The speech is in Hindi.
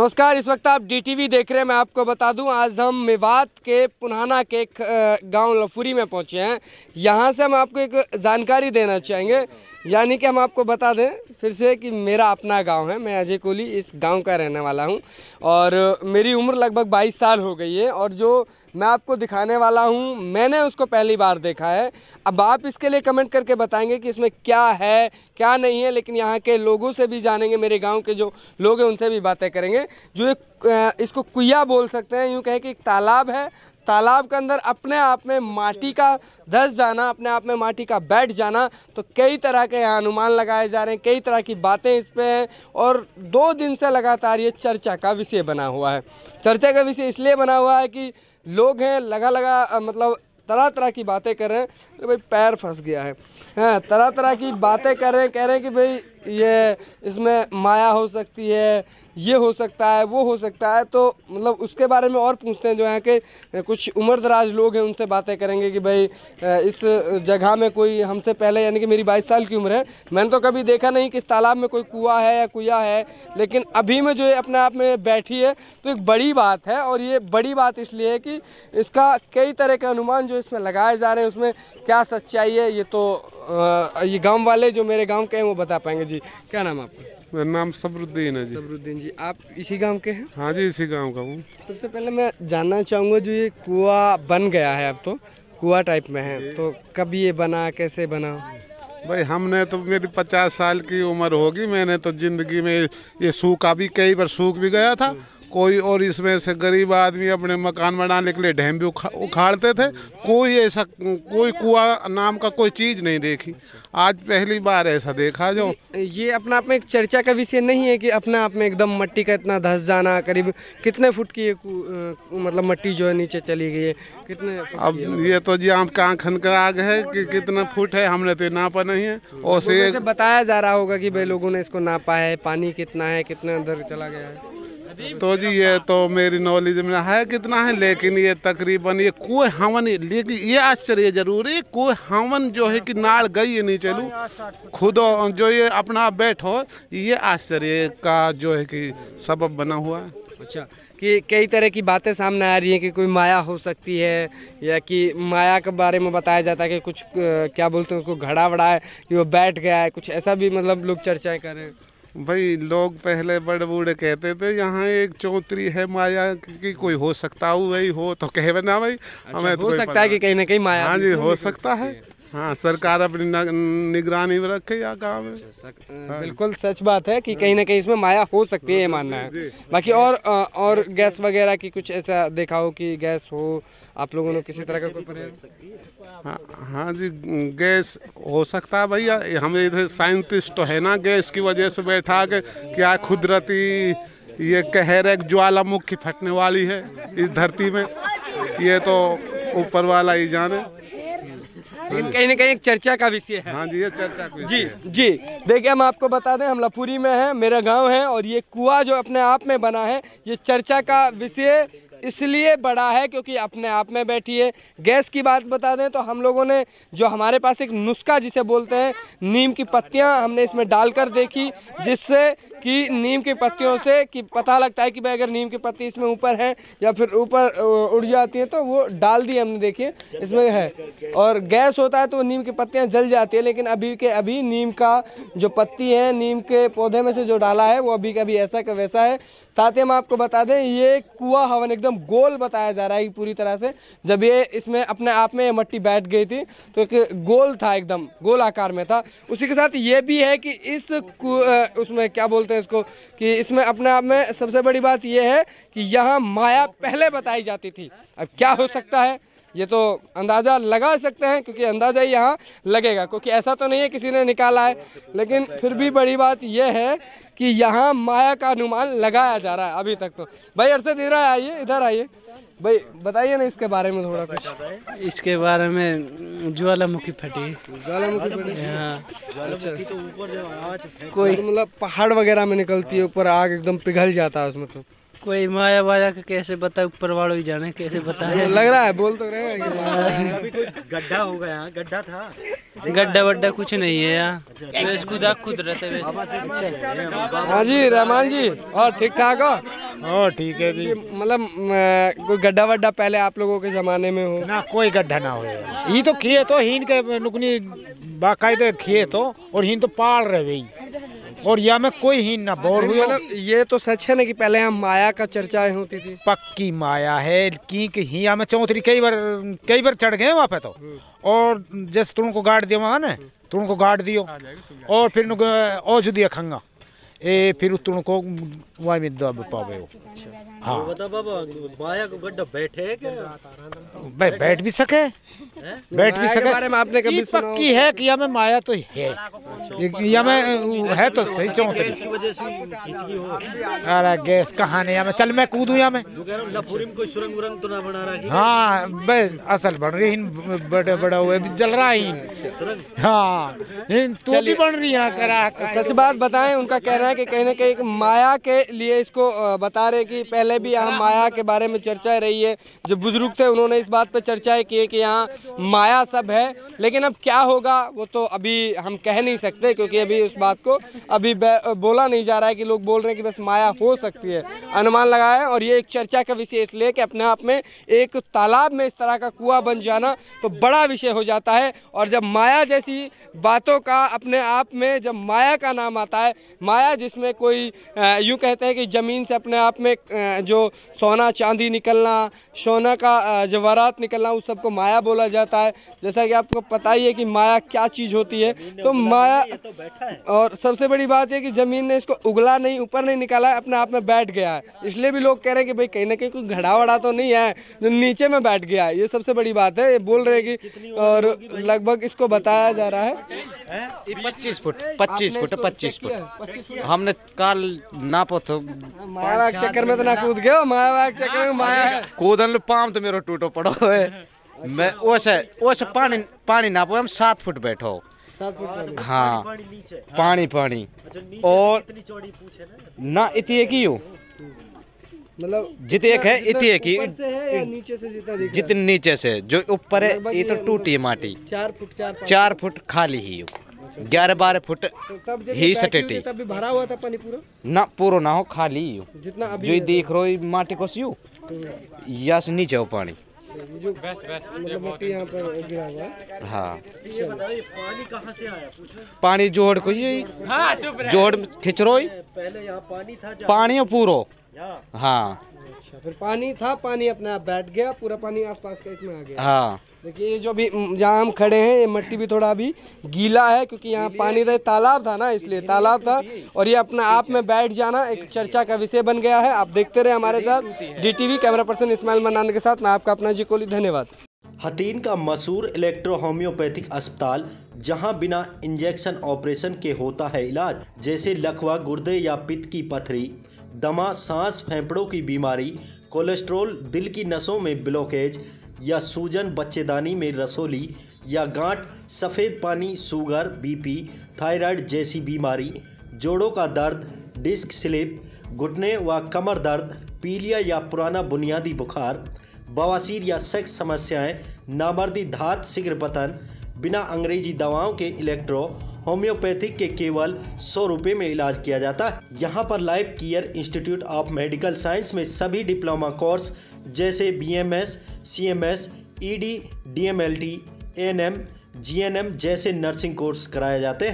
नमस्कार इस वक्त आप डीटीवी देख रहे हैं मैं आपको बता दूं आज हम मेवात के पुनाना के गांव लफूरी में पहुंचे हैं यहां से हम आपको एक जानकारी देना चाहेंगे यानी कि हम आपको बता दें फिर से कि मेरा अपना गांव है मैं अजय कोहली इस गांव का रहने वाला हूं और मेरी उम्र लगभग 22 साल हो गई है और जो मैं आपको दिखाने वाला हूँ मैंने उसको पहली बार देखा है अब आप इसके लिए कमेंट करके बताएंगे कि इसमें क्या है क्या नहीं है लेकिन यहाँ के लोगों से भी जानेंगे मेरे गाँव के जो लोग हैं उनसे भी बातें करेंगे जो एक इसको कुया बोल सकते हैं यूँ कहें कि एक तालाब है तालाब के अंदर अपने आप में माटी का धस जाना अपने आप में माटी का बैठ जाना तो कई तरह के यहाँ अनुमान लगाए जा रहे हैं कई तरह की बातें इस पर हैं और दो दिन से लगातार ये चर्चा का विषय बना हुआ है चर्चा का विषय इसलिए बना हुआ है कि लोग हैं लगा लगा मतलब तरह तरह की बातें कर रहे हैं तो भाई पैर फंस गया है हाँ तरह तरह की बातें कर रहे हैं कह रहे हैं कि भाई ये इसमें माया हो सकती है ये हो सकता है वो हो सकता है तो मतलब उसके बारे में और पूछते हैं जो यहाँ के कुछ उम्र दराज लोग हैं उनसे बातें करेंगे कि भाई इस जगह में कोई हमसे पहले यानी कि मेरी बाईस साल की उम्र है मैंने तो कभी देखा नहीं कि इस तालाब में कोई कुआ है या कुया है लेकिन अभी में जो ये अपने आप में बैठी है तो एक बड़ी बात है और ये बड़ी बात इसलिए है कि इसका कई तरह के अनुमान जो इसमें लगाए जा रहे हैं उसमें क्या सच्चाई है ये तो ये गांव वाले जो मेरे गांव के हैं वो बता पाएंगे जी क्या नाम आपका मेरा नाम सबरुद्दीन है जी सबरुद्दीन जी आप इसी गांव के हैं हाँ जी इसी गांव का हूँ सबसे पहले मैं जानना चाहूँगा जो ये कुआ बन गया है अब तो कुआ टाइप में है तो कब ये बना कैसे बना भाई हमने तो मेरी पचास साल की उम्र होगी मैंने तो ज़िंदगी में ये सूखा भी कई बार सूख भी गया था कोई और इसमें से गरीब आदमी अपने मकान बनाने के लिए डैम भी उखा, उखाड़ते थे कोई ऐसा कोई कुआ नाम का कोई चीज़ नहीं देखी आज पहली बार ऐसा देखा जो ये अपना आप में एक चर्चा का विषय नहीं है कि अपना आप में एकदम मट्टी का इतना धस जाना करीब कितने फुट की मतलब मट्टी जो है नीचे चली गई है कितने अब ये तो जी आप का आग है कि कितना फुट है हमने तो नापा नहीं है और से बताया जा रहा होगा कि भाई लोगों ने इसको नापा है पानी कितना है कितना अंदर चला गया है तो जी ये तो मेरी नॉलेज में है कितना है लेकिन ये तकरीबन ये कोई हवन लेकिन ये आश्चर्य जरूर है कोई हवन जो है कि नाड़ गई है नहीं चलू खुद जो ये अपना बैठो ये आश्चर्य का जो है कि सबब बना हुआ है अच्छा कि कई तरह की बातें सामने आ रही हैं कि कोई माया हो सकती है या कि माया के बारे में बताया जाता है कि कुछ क्या बोलते हैं उसको घड़ा वड़ा है कि वो बैठ गया है कुछ ऐसा भी मतलब लोग चर्चाएं कर रहे हैं भाई लोग पहले बड़ बूढ़े कहते थे यहाँ एक चौतरी है माया की कोई हो सकता हो भाई हो तो कहे ना भाई अच्छा, हमें तो हो सकता है कि कहीं ना कहीं माया हाँ जी तो हो सकता है हाँ सरकार अपनी निगरानी में रखे या काम अच्छा, है हाँ। बिल्कुल सच बात है कि कहीं ना कहीं इसमें माया हो सकती है ये मानना है बाकी और और गैस वगैरह की कुछ ऐसा देखा हो कि गैस हो आप लोगों ने किसी तरह का कोई तो हाँ तो हाँ जी गैस हो सकता है भैया हमें इधर साइंटिस्ट तो है ना गैस की वजह से बैठा के क्या कुदरती ये कहर एक ज्वालामुखी फटने वाली है इस धरती में ये तो ऊपर वाला ही जाने हाँ कहीं ना कहीं एक चर्चा का विषय है हाँ जी ये चर्चा का जी जी देखिए हम आपको बता दें हम लपुरी में हैं मेरा गांव है और ये कुआ जो अपने आप में बना है ये चर्चा का विषय इसलिए बड़ा है क्योंकि अपने आप में बैठी है गैस की बात बता दें तो हम लोगों ने जो हमारे पास एक नुस्खा जिसे बोलते हैं नीम की पत्तियां हमने इसमें डालकर देखी जिससे कि नीम की पत्तियों से कि पता लगता है कि भाई अगर नीम की पत्ती इसमें ऊपर है या फिर ऊपर उड़ जाती है तो वो डाल दी हमने देखिए इसमें है और गैस होता है तो नीम की पत्तियाँ जल जाती है लेकिन अभी के अभी नीम का जो पत्ती है नीम के पौधे में से जो डाला है वो अभी का अभी ऐसा का वैसा है साथ ही हम आपको बता दें ये कुआ हवन एकदम गोल बताया जा रहा है पूरी तरह से जब ये इसमें अपने आप में ये मट्टी बैठ गई थी तो एक गोल था एकदम गोल आकार में था उसी के साथ ये भी है कि इस उसमें क्या बोलते बोलते हैं इसको कि इसमें अपने आप में सबसे बड़ी बात यह है कि यहाँ माया पहले बताई जाती थी अब क्या हो सकता है ये तो अंदाज़ा लगा सकते हैं क्योंकि अंदाज़ा ही यहाँ लगेगा क्योंकि ऐसा तो नहीं है किसी ने निकाला है लेकिन फिर भी बड़ी बात यह है कि यहाँ माया का अनुमान लगाया जा रहा है अभी तक तो भाई अरसद इधर आइए इधर आइए भाई बताइए ना इसके बारे में थोड़ा कुछ इसके बारे में ज्वालामुखी फटी ज्वालामुखी फटी हाँ तो कोई मतलब पहाड़ वगैरह में निकलती है ऊपर आग एकदम पिघल जाता है उसमें तो कोई माया वाया का कैसे बता ऊपर वालों ही जाने कैसे बताए लग रहा है बोल तो रहे तो गड्ढा हो गया गड्ढा था गड्ढा वड्ढा कुछ नहीं है यार तो खुदा खुद रहते हाँ जी रहमान जी और ठीक ठाक हो हाँ ठीक है जी मतलब कोई गड्ढा वड्ढा पहले आप लोगों के जमाने में हो ना कोई गड्ढा ना हो ये तो खेत हो हीन के नुकनी बाकायदे खेत हो और हीन तो पाल रहे भाई और या मैं कोई ही ना बोर हुई मतलब ये तो सच है ना कि पहले हम माया का चर्चा होती थी पक्की माया है की ही या मैं चौथरी कई बार कई बार चढ़ गए वहाँ पे तो हम्म। और जैसे तुम को गाड़ दिया वहाँ ने तुम को गाड़ दियो और फिर औज दिया खंगा ए फिर तुम को वहाँ में दब पावे हो हाँ, हाँ। माया को गड्ढा बैठे बैठ भी सके बैठ भी सके आपने कभी पक्की है कि हमें माया तो है या मैं है तो सही चौंतरी अरे गैस कहा नहीं मैं चल मैं कूदू या मैं हाँ बस असल बन रही इन बड़े बड़ा हुए भी जल रहा इन हाँ तू भी बन रही यहाँ करा सच बात बताएं उनका कहना है कि कहीं ना कहीं माया के लिए इसको बता रहे कि पहले भी यहाँ माया के बारे में चर्चा रही है जो बुजुर्ग थे उन्होंने इस बात पर चर्चाएं की है कि यहाँ माया सब है लेकिन अब क्या होगा वो तो अभी हम कह नहीं सकते सकते क्योंकि अभी उस बात को अभी बोला नहीं जा रहा है कि लोग बोल रहे हैं कि बस माया हो सकती है अनुमान लगाया और ये एक चर्चा का विषय इसलिए कि अपने आप में एक तालाब में इस तरह का कुआ बन जाना तो बड़ा विषय हो जाता है और जब माया जैसी बातों का अपने आप में जब माया का नाम आता है माया जिसमें कोई यूँ कहते हैं कि ज़मीन से अपने आप में जो सोना चांदी निकलना सोना का जवाहरात निकलना उस सबको माया बोला जाता है जैसा कि आपको पता ही है कि माया क्या चीज़ होती है तो माया तो बैठा है और सबसे बड़ी बात है कि जमीन ने इसको उगला नहीं ऊपर नहीं निकाला अपने आप में बैठ गया है इसलिए भी लोग कह रहे हैं कि भाई कहीं ना कहीं कोई घड़ा वड़ा तो नहीं है जो नीचे में बैठ गया है ये सबसे बड़ी बात है ये बोल रहे की और लगभग इसको बताया जा रहा है पच्चीस फुट पच्चीस फुट पच्चीस फुट हमने काल नापो तो माया चक्कर में तो ना कूद गया माया चक्कर में माया कूदन पाम तो मेरा टूटो पड़ो है अच्छा। मैं वो से पानी पानी नापो हम सात फुट बैठो हाँ, तो हाँ पानी पानी अच्छा, और ना इतनी एक ही हो मतलब जित एक है इतनी एक ही जितनी नीचे से जो ऊपर है ये तो टूटी है माटी मतलब चार फुट चार फुट खाली ही अच्छा। ग्यारह बारह फुट तो ही सटेटी तब भरा हुआ था पानी पूरा ना पूरा ना हो खाली ही हो जितना जो देख हो माटी को सियो हम्म। या से नीचे हो पानी मतलब हाँ पानी कहाँ से आया पानी जोहड़ को ये हाँ, जोड़ खिचरो पहले यहाँ पानी था पानी पूरो हाँ अच्छा फिर पानी था पानी अपने आप बैठ गया पूरा पानी आसपास का इसमें आ गया हाँ देखिए ये जो भी जहाँ हम खड़े हैं ये मिट्टी भी थोड़ा अभी गीला है क्योंकि यहाँ पानी था तालाब था ना इसलिए तालाब था और ये अपना आप में बैठ जाना एक चर्चा का विषय बन गया है आप देखते रहे हमारे साथ डीटीवी कैमरा पर्सन इस्माइल मनान के साथ मैं आपका अपना जी कोहली धन्यवाद हतीन का मशहूर इलेक्ट्रो होम्योपैथिक अस्पताल जहां बिना इंजेक्शन ऑपरेशन के होता है इलाज जैसे लखवा गुर्दे या पित्त की पथरी दमा सांस फेफड़ों की बीमारी कोलेस्ट्रॉल दिल की नसों में ब्लॉकेज या सूजन बच्चेदानी में रसोली या गांठ सफ़ेद पानी शुगर बीपी थायराइड जैसी बीमारी जोड़ों का दर्द डिस्क स्लिप घुटने व कमर दर्द पीलिया या पुराना बुनियादी बुखार बवासीर या सेक्स समस्याएं नामर्दी धात शीघ्रपतन बिना अंग्रेजी दवाओं के इलेक्ट्रो होम्योपैथिक के केवल सौ रूपए में इलाज किया जाता है यहाँ पर life care institute of medical science में सभी डिप्लोमा कोर्स जैसे B M S C M S E D D M L T N M G N M जैसे नर्सिंग कोर्स कराए जाते हैं